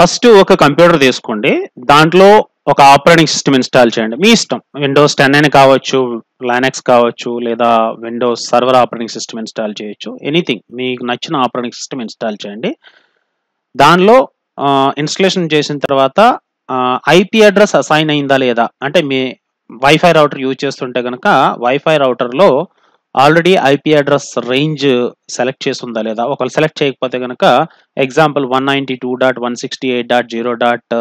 first ఒక computer తీసుకోండి దాంట్లో ఒక ఆపరేటింగ్ సిస్టమ్ ఇన్స్టాల్ చేయండి మీ ఇష్టం విండోస్ టెన్ అని కావచ్చు లైనక్స్ కావచ్చు లేదా Windows server operating system install చేయొచ్చు ఎనీథింగ్ మీకు నచ్చిన ఆపరేటింగ్ సిస్టమ్ ఇన్స్టాల్ చేయండి దానిలో ఇన్స్టలేషన్ చేసిన తర్వాత ఐపీ అడ్రస్ అసైన్ అయిందా లేదా అంటే మీ వైఫై రౌటర్ యూజ్ చేస్తుంటే కనుక వైఫై రౌటర్లో already IP address range select చేస్తుందా లేదా ఒకవేళ సెలెక్ట్ చేయకపోతే కనుక example one ninety two dot one sixty eight dot zero dot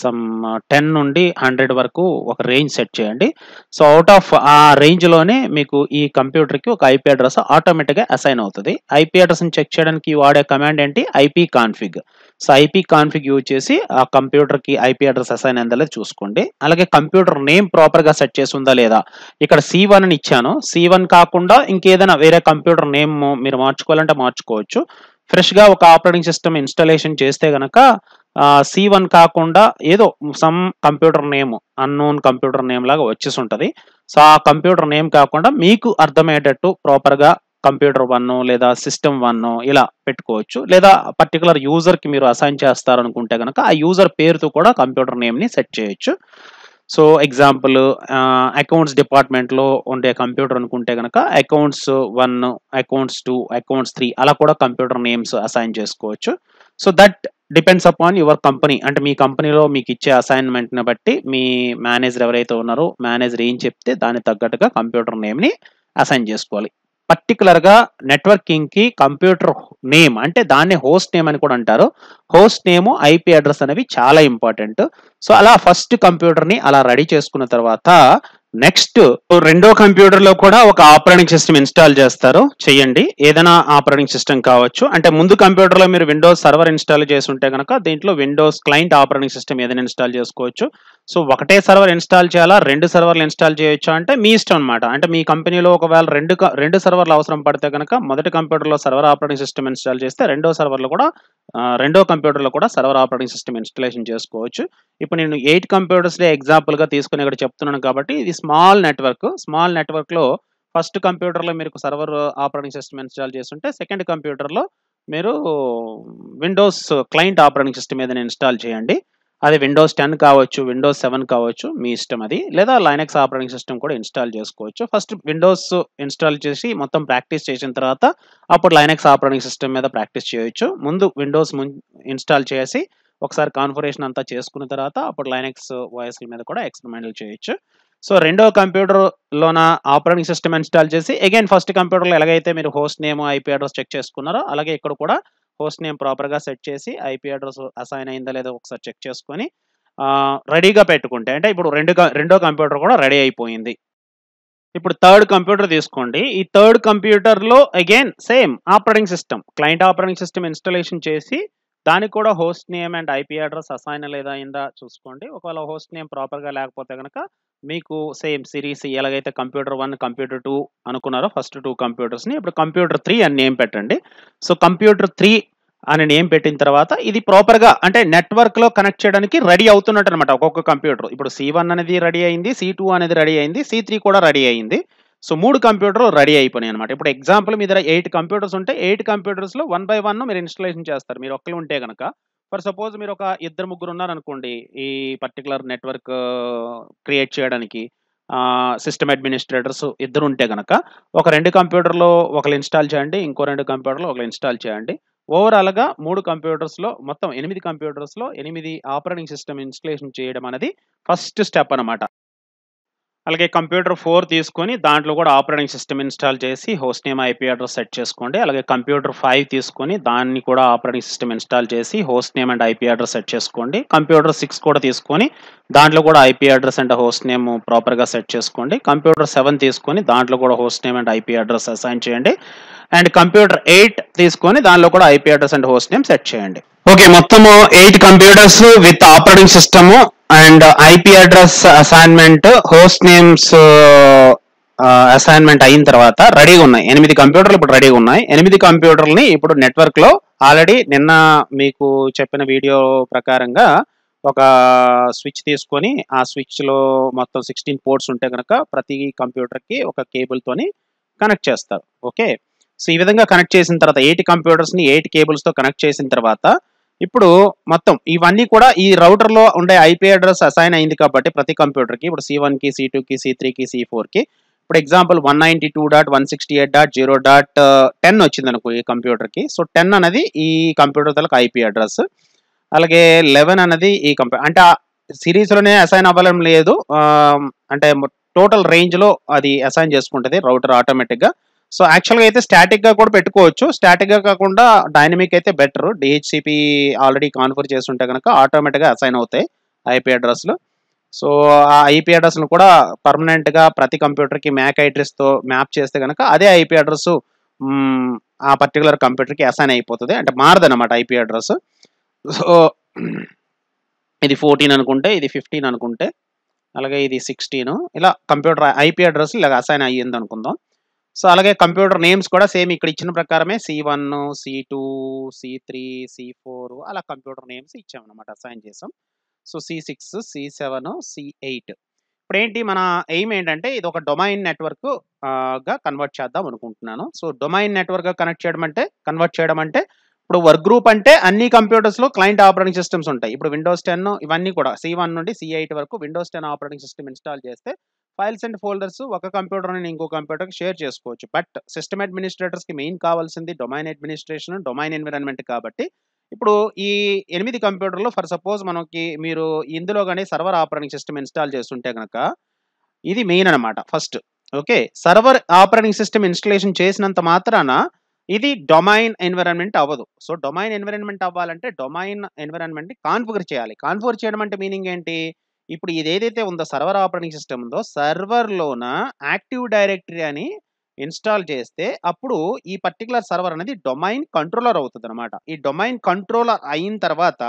some ten uh, నుండి హండ్రెడ్ వరకు ఒక రేంజ్ సెట్ చేయండి సో అవుట్ ఆఫ్ ఆ రేంజ్లోనే మీకు ఈ కంప్యూటర్కి ఒక ఐపీ అడ్రస్ ఆటోమేటిక్గా అసైన్ అవుతుంది ఐపీ అడ్రస్ని చెక్ చేయడానికి వాడే కమాండ్ ఏంటి IP config so IP config use చేసి ఆ కంప్యూటర్కి ఐపీ అడ్రస్ అసైన్ అయిందా చూసుకోండి అలాగే కంప్యూటర్ నేమ్ ప్రాపర్గా సెట్ చేసి ఉందా లేదా ఇక్కడ సి వన్ అని ఇచ్చాను సి వన్ కాకుండా ఇంకేదైనా వేరే కంప్యూటర్ నేమ్ మీరు మార్చుకోవాలంటే మార్చుకోవచ్చు ఫ్రెష్గా ఒక ఆపరేటింగ్ సిస్టమ్ ఇన్స్టాలేషన్ చేస్తే కనుక సి వన్ కాకుండా ఏదో some computer name unknown computer name లాగా వచ్చేసి ఉంటుంది సో ఆ కంప్యూటర్ నేమ్ కాకుండా మీకు అర్థమయ్యేటట్టు ప్రాపర్గా కంప్యూటర్ వన్ లేదా సిస్టమ్ వన్ ఇలా పెట్టుకోవచ్చు లేదా పర్టికులర్ యూజర్కి మీరు అసైన్ చేస్తారనుకుంటే కనుక ఆ యూజర్ పేరుతో కూడా కంప్యూటర్ నేమ్ని సెట్ చేయొచ్చు సో ఎగ్జాంపుల్ అకౌంట్స్ డిపార్ట్మెంట్లో ఉండే కంప్యూటర్ అనుకుంటే కనుక accounts one accounts two accounts three అలా కూడా కంప్యూటర్ నేమ్స్ అసైన్ చేసుకోవచ్చు so that depends upon your company అంటే మీ కంపెనీలో మీకు ఇచ్చే అసైన్మెంట్ని బట్టి మీ మేనేజర్ ఎవరైతే ఉన్నారో మేనేజర్ ఏం చెప్తే దానికి తగ్గట్టుగా కంప్యూటర్ నేమ్ని అసైన్ చేసుకోవాలి పర్టికులర్గా నెట్వర్కింగ్కి కంప్యూటర్ నేమ్ అంటే దాన్ని హోస్ట్ నేమ్ అని కూడా అంటారు హోస్ట్ నేమ్ ఐపీ అడ్రస్ అనేవి చాలా ఇంపార్టెంట్ సో అలా ఫస్ట్ కంప్యూటర్ని అలా రెడీ చేసుకున్న తర్వాత నెక్స్ట్ రెండో కంప్యూటర్ లో కూడా ఒక ఆపరేటింగ్ సిస్టమ్ ఇన్స్టాల్ చేస్తారు చేయండి ఏదైనా ఆపరేటింగ్ సిస్టమ్ కావచ్చు అంటే ముందు కంప్యూటర్ లో మీరు విండోస్ సర్వర్ ఇన్స్టాల్ చేసి ఉంటే కనుక దీంట్లో విండోస్ క్లయింట్ ఆపరేటింగ్ సిస్టమ్ ఏదైనా ఇన్స్టాల్ చేసుకోవచ్చు సో ఒకటే సర్వర్ ఇన్స్టాల్ చేయాలా రెండు సర్వర్లు ఇన్స్టాల్ చేయొచ్చా అంటే మీ ఇష్టం అనమాట అంటే మీ కంపెనీలో ఒకవేళ రెండు రెండు సర్వర్లు అవసరం పడితే కనుక మొదటి కంప్యూటర్లో సర్వర్ ఆపరేటింగ్ సిస్టమ్ ఇన్స్టాల్ చేస్తే రెండో సర్వర్లు కూడా రెండో కంప్యూటర్లో కూడా సర్వర్ ఆపరేటింగ్ సిస్టమ్ ఇన్స్టాలేషన్ చేసుకోవచ్చు ఇప్పుడు నేను ఎయిట్ కంప్యూటర్స్డే ఎగ్జాంపుల్గా తీసుకుని ఇక్కడ చెప్తున్నాను కాబట్టి ఇది స్మాల్ నెట్వర్క్ స్మాల్ నెట్వర్క్లో ఫస్ట్ కంప్యూటర్లో మీరు సర్వర్ ఆపరేటింగ్ సిస్టమ్ ఇన్స్టాల్ చేస్తుంటే సెకండ్ కంప్యూటర్లో మీరు విండోస్ క్లయింట్ ఆపరేటింగ్ సిస్టమ్ ఏదైనా ఇన్స్టాల్ చేయండి అది విండోస్ టెన్ కావచ్చు విండోస్ సెవెన్ కావచ్చు మీ ఇష్టం అది లేదా లైనక్స్ ఆపరేటింగ్ సిస్టమ్ కూడా ఇన్స్టాల్ చేసుకోవచ్చు ఫస్ట్ విండోస్ ఇన్స్టాల్ చేసి మొత్తం ప్రాక్టీస్ చేసిన తర్వాత అప్పుడు లైనక్స్ ఆపరేటింగ్ సిస్టమ్ మీద ప్రాక్టీస్ చేయొచ్చు ముందు విండోస్ ఇన్స్టాల్ చేసి ఒకసారి కాన్ఫరేషన్ అంతా చేసుకున్న తర్వాత అప్పుడు లైనక్స్ వాయిస్ మీద కూడా ఎక్స్పెరిమెంట్లు చేయొచ్చు సో రెండో కంప్యూటర్లోన ఆపరేటింగ్ సిస్టమ్ ఇన్స్టాల్ చేసి అగైన్ ఫస్ట్ కంప్యూటర్లో ఎలాగైతే మీరు host name IP address check చేసుకున్నారో అలాగే ఇక్కడ కూడా హోస్ట్ నేమ్ ప్రాపర్గా సెట్ చేసి ఐపీ అడ్రస్ అసైన్ అయిందా లేదో ఒకసారి చెక్ చేసుకొని రెడీగా పెట్టుకుంటే అంటే ఇప్పుడు రెండు రెండో కంప్యూటర్ కూడా రెడీ అయిపోయింది ఇప్పుడు థర్డ్ కంప్యూటర్ తీసుకోండి ఈ థర్డ్ కంప్యూటర్లో again same operating system client operating system installation చేసి దానికి కూడా host name and IP address assign లేదా అయిందా చూసుకోండి ఒకవేళ హోస్ట్ నేమ్ ప్రాపర్గా లేకపోతే కనుక మీకు సేమ్ సిరీస్ ఎలాగైతే కంప్యూటర్ వన్ కంప్యూటర్ టూ అనుకున్నారో ఫస్ట్ టూ కంప్యూటర్స్ని ఇప్పుడు కంప్యూటర్ త్రీ అని నేమ్ పెట్టండి సో కంప్యూటర్ త్రీ అని నేమ్ పెట్టిన తర్వాత ఇది ప్రాపర్గా అంటే నెట్వర్క్లో కనెక్ట్ చేయడానికి రెడీ అవుతున్నట్టు అనమాట ఒక్కొక్క కంప్యూటర్ ఇప్పుడు సి అనేది రెడీ అయింది సి అనేది రెడీ అయింది సి కూడా రెడీ అయింది సో మూడు కంప్యూటర్ రెడీ అయిపోయినాయి అనమాట ఇప్పుడు ఎగ్జాంపుల్ మీ దగ్గర ఎయిట్ కంప్యూటర్స్ ఉంటే ఎయిట్ కంప్యూటర్స్లో వన్ బై వన్ మీరు ఇన్స్టాలేషన్ చేస్తారు మీరు ఒక్కరు ఉంటే కనుక ఫర్ సపోజ్ మీరు ఒక ఇద్దరు ముగ్గురు ఉన్నారనుకోండి ఈ పర్టికులర్ నెట్వర్క్ క్రియేట్ చేయడానికి సిస్టమ్ అడ్మినిస్ట్రేటర్స్ ఇద్దరు ఉంటే కనుక ఒక రెండు కంప్యూటర్లో ఒకరు ఇన్స్టాల్ చేయండి ఇంకో రెండు కంప్యూటర్లో ఒకరు ఇన్స్టాల్ చేయండి ఓవరాల్గా మూడు కంప్యూటర్స్లో మొత్తం ఎనిమిది కంప్యూటర్స్లో ఎనిమిది ఆపరేటింగ్ సిస్టమ్ ఇన్స్టలేషన్ చేయడం అనేది ఫస్ట్ స్టెప్ అనమాట అలాగే కంప్యూటర్ ఫోర్ తీసుకొని దాంట్లో కూడా ఆపరేటింగ్ సిస్టమ్ ఇన్స్టాల్ చేసి host name IP address set చేసుకోండి అలాగే కంప్యూటర్ ఫైవ్ తీసుకొని దాన్ని కూడా ఆపరేటింగ్ సిస్టమ్ ఇన్స్టాల్ చేసి host name and IP address set చేసుకోండి కంప్యూటర్ సిక్స్ కూడా తీసుకొని దాంట్లో కూడా IP address and host name ప్రాపర్గా సెట్ చేసుకోండి కంప్యూటర్ సెవెన్ తీసుకొని దాంట్లో కూడా host name and IP address assign చేయండి అండ్ కంప్యూటర్ ఎయిట్ తీసుకొని దానిలో కూడా IP address and host name set చేయండి ఓకే మొత్తము eight computers with operating system and IP address assignment host names assignment అయిన తర్వాత రెడీగా ఉన్నాయి ఎనిమిది కంప్యూటర్లు ఇప్పుడు రెడీగా ఉన్నాయి ఎనిమిది కంప్యూటర్లని ఇప్పుడు నెట్వర్క్లో ఆల్రెడీ నిన్న మీకు చెప్పిన వీడియో ప్రకారంగా ఒక స్విచ్ తీసుకొని ఆ స్విచ్లో మొత్తం సిక్స్టీన్ పోర్ట్స్ ఉంటే కనుక ప్రతి కంప్యూటర్కి ఒక తోని కనెక్ట్ చేస్తారు ఓకే సో ఈ విధంగా కనెక్ట్ చేసిన తర్వాత ఎయిట్ కంప్యూటర్స్ని ఎయిట్ కేబుల్స్తో కనెక్ట్ చేసిన తర్వాత ఇప్పుడు మొత్తం ఇవన్నీ కూడా ఈ రౌటర్లో ఉండే ఐపీ అడ్రస్ అసైన్ అయింది కాబట్టి ప్రతి కంప్యూటర్కి ఇప్పుడు సి వన్కి సి టూకి సి త్రీకి సి ఫోర్కి ఇప్పుడు example one ninety two dot one sixty eight dot zero dot ten వచ్చింది అనుకో ఈ కంప్యూటర్కి సో టెన్ అనేది ఈ కంప్యూటర్ తలకు ఐపీ అడ్రస్ అలాగే లెవెన్ అనేది ఈ కంప్యూటర్ అంటే ఆ సిరీస్లోనే అసైన్ అవ్వడం లేదు um, అంటే టోటల్ రేంజ్లో అది అసైన్ చేసుకుంటుంది రౌటర్ ఆటోమేటిక్గా సో యాక్చువల్గా అయితే స్టాటిక్గా కూడా పెట్టుకోవచ్చు స్టాటిక్గా కాకుండా డైనమిక్ అయితే బెటర్ డిహెచ్సిపి ఆల్రెడీ కాన్ఫర్ చేసి ఉంటే కనుక ఆటోమేటిక్గా అసైన్ అవుతాయి ఐపీ అడ్రస్లు సో ఆ ఐపీ అడ్రస్ను కూడా పర్మనెంట్గా ప్రతి కంప్యూటర్కి మ్యాక్ అడ్రస్తో మ్యాప్ చేస్తే కనుక అదే ఐపీ అడ్రస్ ఆ పర్టికులర్ కంప్యూటర్కి అసైన్ అయిపోతుంది అంటే మారదనమాట ఐపీ అడ్రస్ సో ఇది ఫోర్టీన్ అనుకుంటే ఇది ఫిఫ్టీన్ అనుకుంటే అలాగే ఇది సిక్స్టీన్ ఇలా కంప్యూటర్ ఐపీ అడ్రస్ ఇలాగ అసైన్ అయ్యింది అనుకుందాం సో అలాగే కంప్యూటర్ నేమ్స్ కూడా సేమ్ ఇక్కడ ఇచ్చిన ప్రకారమే C one C two C three C four అలా కంప్యూటర్ నేమ్స్ ఇచ్చామన్నమాట అసైన్ చేసాం so C six C seven C eight ఇప్పుడు ఏంటి మన ఎయిమ్ ఏంటంటే ఇది ఒక డొమైన్ నెట్వర్క్ గా కన్వర్ట్ చేద్దాం అనుకుంటున్నాను సో డొమైన్ నెట్వర్క్గా కనెక్ట్ చేయడం అంటే కన్వర్ట్ చేయడం అంటే ఇప్పుడు వర్క్ గ్రూప్ అంటే అన్ని కంప్యూటర్స్లో క్లయింట్ ఆపరేటింగ్ సిస్టమ్స్ ఉంటాయి ఇప్పుడు విండోస్ టెన్ ఇవన్నీ కూడా సి వన్ నుండి సి ఎయిట్ వరకు Windows ten operating system install చేస్తే ఫైల్స్ అండ్ ఫోల్డర్స్ ఒక కంప్యూటర్ నేను ఇంకో కంప్యూటర్కి షేర్ చేసుకోవచ్చు బట్ సిస్టమ్ అడ్మినిస్ట్రేటర్స్కి మెయిన్ కావాల్సింది డొమైన్ అడ్మినిస్ట్రేషన్ డొమైన్ ఎన్విరాన్మెంట్ కాబట్టి ఇప్పుడు ఈ ఎనిమిది కంప్యూటర్లో ఫర్ సపోజ్ మనకి మీరు ఇందులో కానీ సర్వర్ ఆపరేటింగ్ సిస్టమ్ ఇన్స్టాల్ చేస్తుంటే కనుక ఇది మెయిన్ అనమాట first okay server operating system installation చేసినంత మాత్రాన ఇది డొమైన్ ఎన్విరాన్మెంట్ అవ్వదు సో డొమైన్ ఎన్విరాన్మెంట్ అవ్వాలంటే డొమైన్ ఎన్విరాన్మెంట్ని కాన్ఫిగర్ చేయాలి కాన్ఫిగర్ చేయడం అంటే మీనింగ్ ఏంటి ఇప్పుడు ఇది ఏదైతే ఉందో సర్వర్ ఆపరేటింగ్ సిస్టమ్ ఉందో సర్వర్లోన యాక్టివ్ డైరెక్టరీ అని ఇన్స్టాల్ చేస్తే అప్పుడు ఈ పర్టికులర్ సర్వర్ అనేది డొమైన్ కంట్రోలర్ అవుతుంది అనమాట ఈ డొమైన్ కంట్రోలర్ అయిన తర్వాత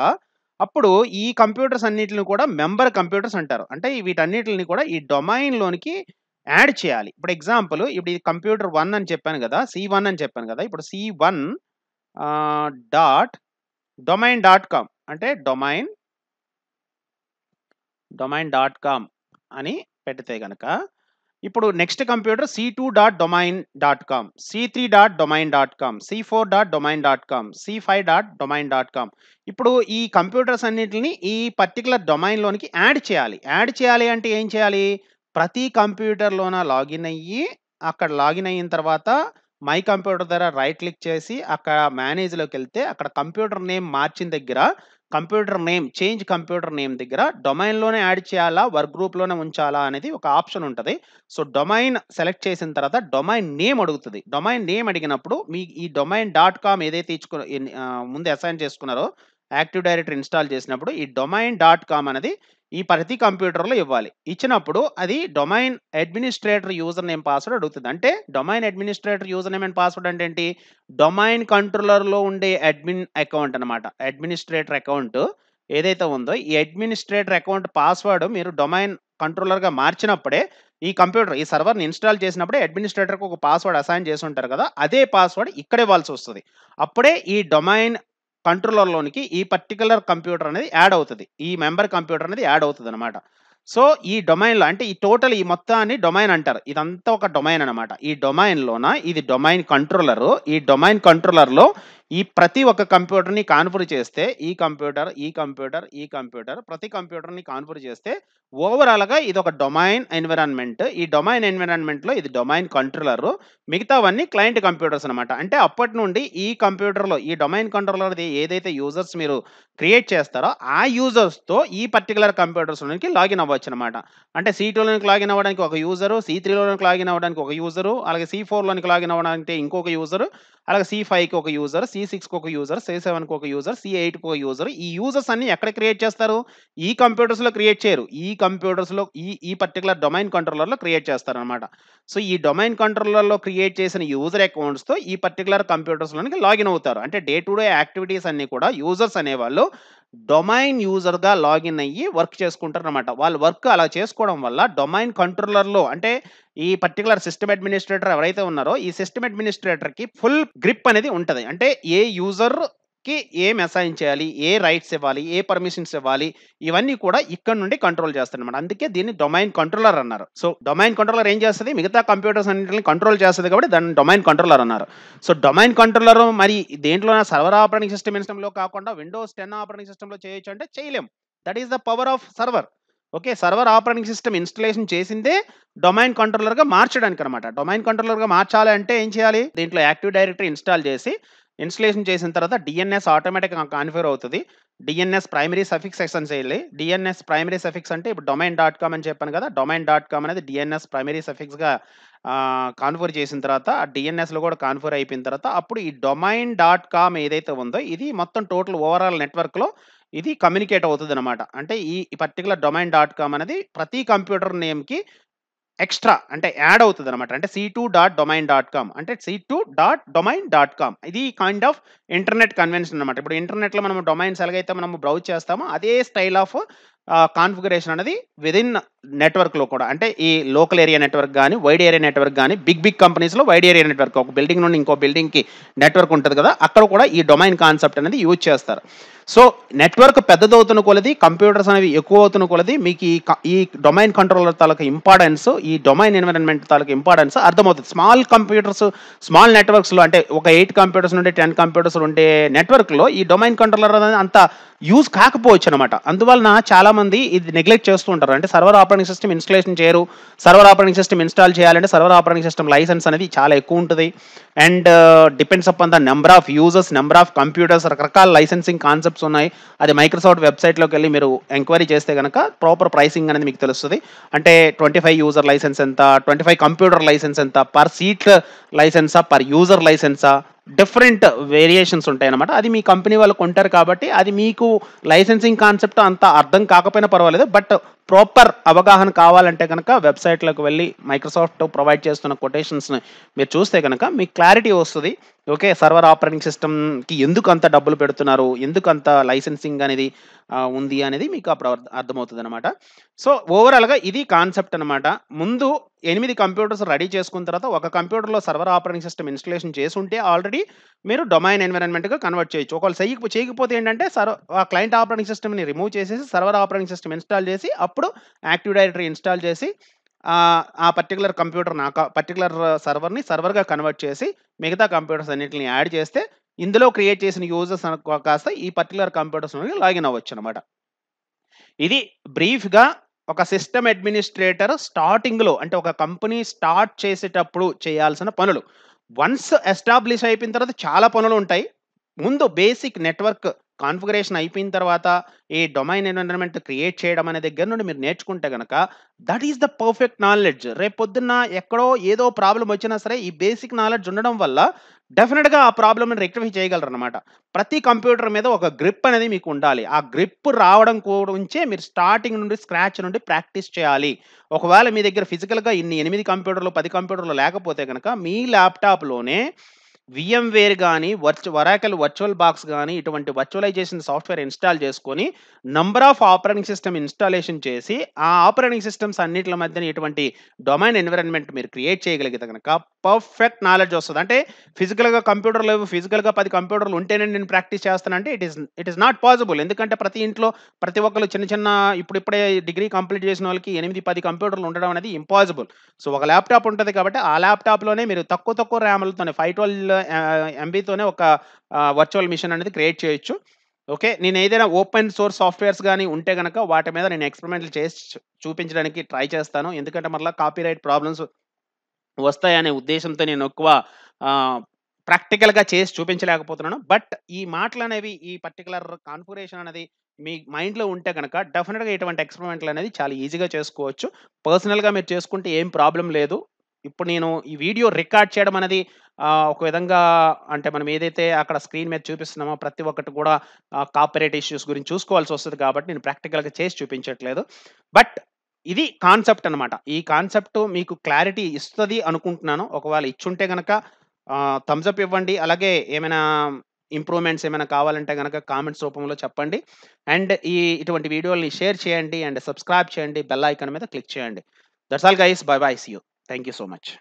అప్పుడు ఈ కంప్యూటర్స్ అన్నిటిని కూడా మెంబర్ కంప్యూటర్స్ అంటారు అంటే వీటన్నిటిని కూడా ఈ డొమైన్లోనికి యాడ్ చేయాలి ఇప్పుడు ఎగ్జాంపుల్ ఇప్పుడు ఈ కంప్యూటర్ వన్ అని చెప్పాను కదా సి వన్ అని చెప్పాను కదా ఇప్పుడు C one dot domain dot com అంటే డొమైన్ డొమైన్ డాట్ కామ్ అని పెడితే కనుక ఇప్పుడు next computer C two dot domain dot com C three dot domain dot com C four dot domain dot com C five dot domain dot com ఇప్పుడు ఈ computers అన్నింటిని ఈ particular డొమైన్లోనికి add చేయాలి యాడ్ చేయాలి అంటే ఏం చేయాలి ప్రతి కంప్యూటర్లోన లాగిన్ అయ్యి అక్కడ లాగిన్ అయిన తర్వాత మై కంప్యూటర్ ద్వారా రైట్ క్లిక్ చేసి అక్కడ మేనేజ్లోకి వెళ్తే అక్కడ కంప్యూటర్ నేమ్ మార్చిన దగ్గర computer name change computer name దగ్గర డొమైన్లోనే యాడ్ చేయాలా వర్క్ గ్రూప్లోనే ఉంచాలా అనేది ఒక ఆప్షన్ ఉంటుంది సో డొమైన్ సెలెక్ట్ చేసిన తర్వాత డొమైన్ నేమ్ అడుగుతుంది డొమైన్ నేమ్ అడిగినప్పుడు మీ ఈ డొమైన్ డాట్ కామ్ ఏదైతే ఇచ్చుకు ముందు అసైన్ చేసుకున్నారో యాక్టివ్ డైరెక్టరీ ఇన్స్టాల్ చేసినప్పుడు ఈ డొమైన్ డాట్ కామ్ అనేది ఈ ప్రతి కంప్యూటర్లో ఇవ్వాలి ఇచ్చినప్పుడు అది domain administrator user name password అడుగుతుంది అంటే domain administrator user name and password అంటే ఏంటి డొమైన్ కంట్రోలర్లో ఉండే అడ్మిన్ అకౌంట్ అనమాట అడ్మినిస్ట్రేటర్ అకౌంట్ ఏదైతే ఉందో ఈ అడ్మినిస్ట్రేటర్ అకౌంట్ పాస్వర్డ్ మీరు డొమైన్ కంట్రోలర్గా మార్చినప్పుడే ఈ కంప్యూటర్ ఈ సర్వర్ని ఇన్స్టాల్ చేసినప్పుడే అడ్మినిస్ట్రేటర్కి ఒక పాస్వర్డ్ అసైన్ చేసి ఉంటారు కదా అదే పాస్వర్డ్ ఇక్కడ ఇవ్వాల్సి వస్తుంది అప్పుడే ఈ డొమైన్ కంట్రోలర్లోనికి ఈ పర్టికులర్ కంప్యూటర్ అనేది యాడ్ అవుతుంది ఈ మెంబర్ కంప్యూటర్ అనేది యాడ్ అవుతుంది అనమాట సో ఈ డొమైన్లో అంటే ఈ టోటల్ ఈ మొత్తాన్ని డొమైన్ అంటారు ఇదంతా ఒక డొమైన్ అనమాట ఈ డొమైన్లోన ఇది డొమైన్ కంట్రోలరు ఈ డొమైన్ కంట్రోలర్లో ఈ ప్రతి ఒక్క కంప్యూటర్ని కాన్ఫర్ చేస్తే ఈ కంప్యూటర్ ఈ కంప్యూటర్ ఈ కంప్యూటర్ ప్రతి కంప్యూటర్ని కాన్ఫర్ చేస్తే ఓవరాల్గా ఇది ఒక డొమైన్ ఎన్విరాన్మెంట్ ఈ డొమైన్ ఎన్విరాన్మెంట్లో ఇది డొమైన్ కంట్రోలర్ మిగతావన్నీ క్లయింట్ కంప్యూటర్స్ అనమాట అంటే అప్పటి నుండి ఈ కంప్యూటర్లో ఈ డొమైన్ కంట్రోలర్ది ఏదైతే యూజర్స్ మీరు క్రియేట్ చేస్తారో ఆ యూజర్స్తో ఈ పర్టికులర్ కంప్యూటర్స్ లోనికి లాగిన్ అవ్వచ్చు అనమాట అంటే సీ టూలోనికి లాగిన్ అవ్వడానికి ఒక యూజరు సీ త్రీలోనికి లాగిన్ అవ్వడానికి ఒక యూజరు అలాగే సి ఫోర్లోనికి లాగిన్ అవ్వడానికి ఇంకొక యూజరు అలాగే సి ఫైవ్కి ఒక యూజర్ సి సిక్స్కి ఒక యూజర్ సి సెవెన్కి ఒక యూజర్ సి ఎయిట్కి ఒక యూజర్ ఈ యూజర్స్ అన్ని ఎక్కడ క్రియేట్ చేస్తారు ఈ కంప్యూటర్స్లో క్రియేట్ చేయరు ఈ కంప్యూటర్స్లో ఈ ఈ పర్టికులర్ డొమైన్ కంట్రోలర్లో క్రియేట్ చేస్తారనమాట సో ఈ డొమైన్ కంట్రోలర్లో క్రియేట్ చేసిన యూజర్ అకౌంట్స్తో ఈ పర్టికులర్ కంప్యూటర్స్లోనికి లాగిన్ అవుతారు అంటే డే టు డే యాక్టివిటీస్ అన్నీ కూడా యూజర్స్ అనేవాళ్ళు డొమైన్ యూజర్గా లాగిన్ అయ్యి వర్క్ చేసుకుంటారు అనమాట వాళ్ళు వర్క్ అలా చేసుకోవడం వల్ల డొమైన్ కంట్రోలర్లో అంటే ఈ పర్టికులర్ సిస్టమ్ అడ్మినిస్ట్రేటర్ ఎవరైతే ఉన్నారో ఈ సిస్టమ్ అడ్మినిస్ట్రేటర్కి ఫుల్ గ్రిప్ అనేది ఉంటుంది అంటే ఏ యూజర్ కి ఏం అసైన్ చేయాలి ఏ రైట్స్ ఇవ్వాలి ఏ పర్మిషన్స్ ఇవ్వాలి ఇవన్నీ కూడా ఇక్కడ నుండి కంట్రోల్ చేస్తారనమాట అందుకే దీన్ని డొమైన్ కంట్రోలర్ అన్నారు సో డొమైన్ కంట్రోలర్ ఏం చేస్తుంది మిగతా కంప్యూటర్స్ అన్నింటిని కంట్రోల్ చేస్తుంది కాబట్టి దాన్ని డొమైన్ కంట్రోలర్ అన్నారు సో డొమైన్ కంట్రోలర్ మరి దేంట్లో సర్వర్ ఆపరేటింగ్ సిస్టమ్ సిస్టంలో కాకుండా విండోస్ టెన్ ఆపరేటింగ్ సిస్టంలో చేయొచ్చు అంటే చేయలేం that is the power of server okay server operating system installation చేసిందే డొమైన్ కంట్రోలర్గా మార్చడానికి అనమాట డొమైన్ కంట్రోలర్గా మార్చాలి అంటే ఏం చేయాలి దీంట్లో యాక్టివ్ డైరెక్టరీ ఇన్స్టాల్ చేసి ఇన్స్టలేషన్ చేసిన తర్వాత డిఎన్ఎస్ ఆటోమేటిక్గా కాన్ఫిగర్ అవుతుంది డిఎన్ఎస్ ప్రైమరీ సఫిక్స్ సెక్షన్స్ చేయాలి డిఎన్ఎస్ ప్రైమరీ సఫిక్స్ అంటే ఇప్పుడు డొమైన్ డాట్ కామ్ అని చెప్పాను కదా డొమైన్ డాట్ కామ్ అనేది డిఎన్ఎస్ ప్రైమరీ సఫిక్స్గా కాన్ఫర్ చేసిన తర్వాత ఆ డిఎన్ఎస్లో కూడా కాన్ఫర్ అయిపోయిన తర్వాత అప్పుడు ఈ డొమైన్ డాట్ కామ్ ఏదైతే ఉందో ఇది మొత్తం టోటల్ ఓవరాల్ నెట్వర్క్లో ఇది కమ్యూనికేట్ అవుతుంది అనమాట అంటే ఈ పర్టికులర్ డొమైన్ డాట్ కామ్ అనేది ప్రతి కంప్యూటర్ నేమ్కి ఎక్స్ట్రా అంటే యాడ్ అవుతుంది అనమాట అంటే C two dot domain dot com అంటే C two dot domain dot com ఇది కైండ్ ఆఫ్ ఇంటర్నెట్ కన్వెన్షన్ అనమాట ఇప్పుడు ఇంటర్నెట్లో మనం డొమైన్స్ ఎలాగైతే మనం బ్రౌజ్ చేస్తామో అదే స్టైల్ ఆఫ్ కాన్ఫిగరేషన్ అనేది విదిన్ నెట్వర్క్లో కూడా అంటే ఈ లోకల్ ఏరియా నెట్వర్క్ కానీ వైడ్ ఏరియా నెట్వర్క్ కానీ బిగ్ బిగ్ కంపెనీస్లో వైడ్ ఏరియా నెట్వర్క్ ఒక బిల్డింగ్ నుండి ఇంకో బిల్డింగ్కి నెట్వర్క్ ఉంటుంది కదా అక్కడ కూడా ఈ డొమైన్ కాన్సెప్ట్ అనేది యూజ్ చేస్తారు సో నెట్వర్క్ పెద్దదవుతున్న కొలది కంప్యూటర్స్ అనేవి ఎక్కువ అవుతున్న కొలది మీకు ఈ ఈ డొమైన్ కంట్రోలర్ తాలూకా ఇంపార్టెన్స్ ఈ డొమైన్ ఎన్విరాన్మెంట్ తాలూకా ఇంపార్టెన్స్ అర్థమవుతుంది స్మాల్ కంప్యూటర్స్ స్మాల్ నెట్వర్క్స్లో అంటే ఒక ఎయిట్ కంప్యూటర్స్ నుండి టెన్ కంప్యూటర్స్ ఉండే నెట్వర్క్లో ఈ డొమైన్ కంట్రోలర్ అనేది అంత యూజ్ కాకపోవచ్చు అనమాట అందువలన చాలామంది ఇది నెగ్లెక్ట్ చేస్తూ ఉంటారు అంటే సర్వర్ ఆపరేటింగ్ సిస్టమ్ ఇన్స్టాలేషన్ చేయరు సర్వర్ ఆపరేటింగ్ సిస్టమ్ ఇన్స్టాల్ చేయాలంటే సర్వర్ ఆపరేటింగ్ సిస్టమ్ లైసెన్స్ అనేది చాలా ఎక్కువ ఉంటుంది and depends upon the number of users number of computers రకరకాల లైసెన్సింగ్ కాన్సెప్ట్స్ ఉన్నాయి అది మైక్రోసాఫ్ట్ వెబ్సైట్లోకి వెళ్ళి మీరు ఎంక్వైరీ చేస్తే కనుక ప్రాపర్ ప్రైసింగ్ అనేది మీకు తెలుస్తుంది అంటే ట్వంటీ ఫైవ్ యూజర్ లైసెన్స్ ఎంత ట్వంటీ ఫైవ్ కంప్యూటర్ లైసెన్స్ ఎంత పర్ సీట్ లైసెన్సా పర్ యూజర్ లైసెన్సా డిఫరెంట్ వేరియేషన్స్ ఉంటాయి అనమాట అది మీ కంపెనీ వాళ్ళు కొంటారు కాబట్టి అది మీకు లైసెన్సింగ్ కాన్సెప్ట్ అంత అర్థం కాకపోయినా పర్వాలేదు బట్ ప్రాపర్ అవగాహన కావాలంటే కనుక వెబ్సైట్లోకి వెళ్ళి మైక్రోసాఫ్ట్ ప్రొవైడ్ చేస్తున్న కొటేషన్స్ని మీరు చూస్తే కనుక మీకు క్లారిటీ వస్తుంది ఓకే సర్వర్ ఆపరేటింగ్ సిస్టమ్కి ఎందుకు అంత డబ్బులు పెడుతున్నారు ఎందుకు అంత లైసెన్సింగ్ అనేది ఉంది అనేది మీకు అప్పుడు అర్థమవుతుంది అనమాట సో ఓవరాల్గా ఇది కాన్సెప్ట్ అనమాట ముందు ఎనిమిది కంప్యూటర్స్ రెడీ చేసుకున్న తర్వాత ఒక కంప్యూటర్లో సర్వర్ ఆపరేటింగ్ సిస్టమ్ ఇన్స్టలేషన్ చేసి ఉంటే ఆల్రెడీ మీరు డొమైన్ ఎన్విరాన్మెంట్గా కన్వర్ట్ చేయొచ్చు ఒకవేళ చెయ్యి చేయకపోతే ఏంటంటే సర్వ ఆ క్లయింట్ ఆపరేటింగ్ సిస్టమ్ని రిమూవ్ చేసేసి సర్వర్ ఆపరేటింగ్ సిస్టమ్ ఇన్స్టాల్ చేసి అప్పుడు యాక్టివ్ డైరెక్టరీ ఇన్స్టాల్ చేసి ఆ పర్టికులర్ కంప్యూటర్ నా పర్టికులర్ సర్వర్ని సర్వర్గా కన్వర్ట్ చేసి మిగతా కంప్యూటర్స్ అన్నింటిని యాడ్ చేస్తే ఇందులో క్రియేట్ చేసిన యూజర్స్ కాస్త ఈ పర్టికులర్ కంప్యూటర్స్ నుండి లాగిన్ అవ్వచ్చు అనమాట ఇది బ్రీఫ్గా ఒక సిస్టమ్ అడ్మినిస్ట్రేటర్ స్టార్టింగ్లో అంటే ఒక కంపెనీ స్టార్ట్ చేసేటప్పుడు చేయాల్సిన పనులు వన్స్ ఎస్టాబ్లిష్ అయిపోయిన తర్వాత చాలా పనులు ఉంటాయి ముందు బేసిక్ నెట్వర్క్ కాన్ఫిగరేషన్ అయిపోయిన తర్వాత ఈ డొమైన్ ఎన్విరాన్మెంట్ క్రియేట్ చేయడం అనే దగ్గర నుండి మీరు నేర్చుకుంటే కనుక that is the perfect knowledge రేపొద్దున్న ఎక్కడో ఏదో ప్రాబ్లం వచ్చినా సరే ఈ బేసిక్ నాలెడ్జ్ ఉండడం వల్ల డెఫినెట్గా ఆ ప్రాబ్లమ్ని రెక్టిఫై చేయగలరు అనమాట ప్రతి కంప్యూటర్ మీద ఒక గ్రిప్ అనేది మీకు ఉండాలి ఆ గ్రిప్ రావడం ఉంచే మీరు స్టార్టింగ్ నుండి స్క్రాచ్ నుండి ప్రాక్టీస్ చేయాలి ఒకవేళ మీ దగ్గర ఫిజికల్గా ఇన్ని ఎనిమిది కంప్యూటర్లు పది కంప్యూటర్లు లేకపోతే కనుక మీ ల్యాప్టాప్లోనే విఎం వేర్ కానీ వర్చు వరాకల్ వర్చువల్ బాక్స్ కానీ ఇటువంటి వర్చువలైజేషన్ సాఫ్ట్వేర్ ఇన్స్టాల్ చేసుకొని number of operating system installation చేసి ఆ ఆపరేటింగ్ సిస్టమ్స్ అన్నింటి మధ్యన ఇటువంటి డొమైన్ ఎన్విరాన్మెంట్ మీరు క్రియేట్ చేయగలిగితే కనుక పర్ఫెక్ట్ నాలెడ్జ్ వస్తుంది అంటే ఫిజికల్గా కంప్యూటర్ లేవు ఫిజికల్గా పది కంప్యూటర్లు ఉంటేనే నేను ప్రాక్టీస్ చేస్తాను అంటే it is it is not possible ఎందుకంటే ప్రతి ఇంట్లో ప్రతి ఒక్కరు చిన్న చిన్న ఇప్పుడిప్పుడే డిగ్రీ కంప్లీట్ చేసిన వాళ్ళకి ఎనిమిది పది కంప్యూటర్లు ఉండడం అనేది ఇంపాసిబుల్ సో ఒక ల్యాప్టాప్ ఉంటుంది కాబట్టి ఆ ల్యాప్టాప్లోనే మీరు తక్కువ తక్కువ ర్యామ్లతోనే ఫైవ్ ట్వెల్వ్ ఎంబీతోనే ఒక వర్చువల్ మిషన్ అనేది క్రియేట్ చేయొచ్చు ఓకే నేను ఏదైనా ఓపెన్ సోర్స్ సాఫ్ట్వేర్స్ కానీ ఉంటే కనుక వాటి మీద నేను ఎక్స్పెరిమెంట్లు చేసి చూపించడానికి ట్రై చేస్తాను ఎందుకంటే మరలా కాపీరైట్ ప్రాబ్లమ్స్ వస్తాయనే ఉద్దేశంతో నేను ఎక్కువ ప్రాక్టికల్గా చేసి చూపించలేకపోతున్నాను బట్ ఈ మాటలు అనేవి ఈ పర్టికులర్ కాన్ఫిగరేషన్ అనేది మీ మైండ్లో ఉంటే కనుక డెఫినెట్గా ఇటువంటి ఎక్స్పెరిమెంట్లు అనేది చాలా ఈజీగా చేసుకోవచ్చు పర్సనల్గా మీరు చేసుకుంటే ఏం ప్రాబ్లం లేదు ఇప్పుడు నేను ఈ వీడియో రికార్డ్ చేయడం అనేది ఒక విధంగా అంటే మనం ఏదైతే అక్కడ స్క్రీన్ మీద చూపిస్తున్నామో ప్రతి ఒక్కటి కూడా కాపరేట్ ఇష్యూస్ గురించి చూసుకోవాల్సి వస్తుంది కాబట్టి నేను ప్రాక్టికల్గా చేసి చూపించట్లేదు బట్ ఇది కాన్సెప్ట్ అనమాట ఈ కాన్సెప్ట్ మీకు క్లారిటీ ఇస్తుంది అనుకుంటున్నాను ఒకవేళ ఇచ్చుంటే కనుక థమ్స్అప్ ఇవ్వండి అలాగే ఏమైనా ఇంప్రూవ్మెంట్స్ ఏమైనా కావాలంటే కనుక కామెంట్స్ రూపంలో చెప్పండి అండ్ ఈ ఇటువంటి వీడియోల్ని షేర్ చేయండి అండ్ సబ్స్క్రైబ్ చేయండి బెల్ ఐకాన్ మీద క్లిక్ చేయండి that's all guys bye bye see you thank you so much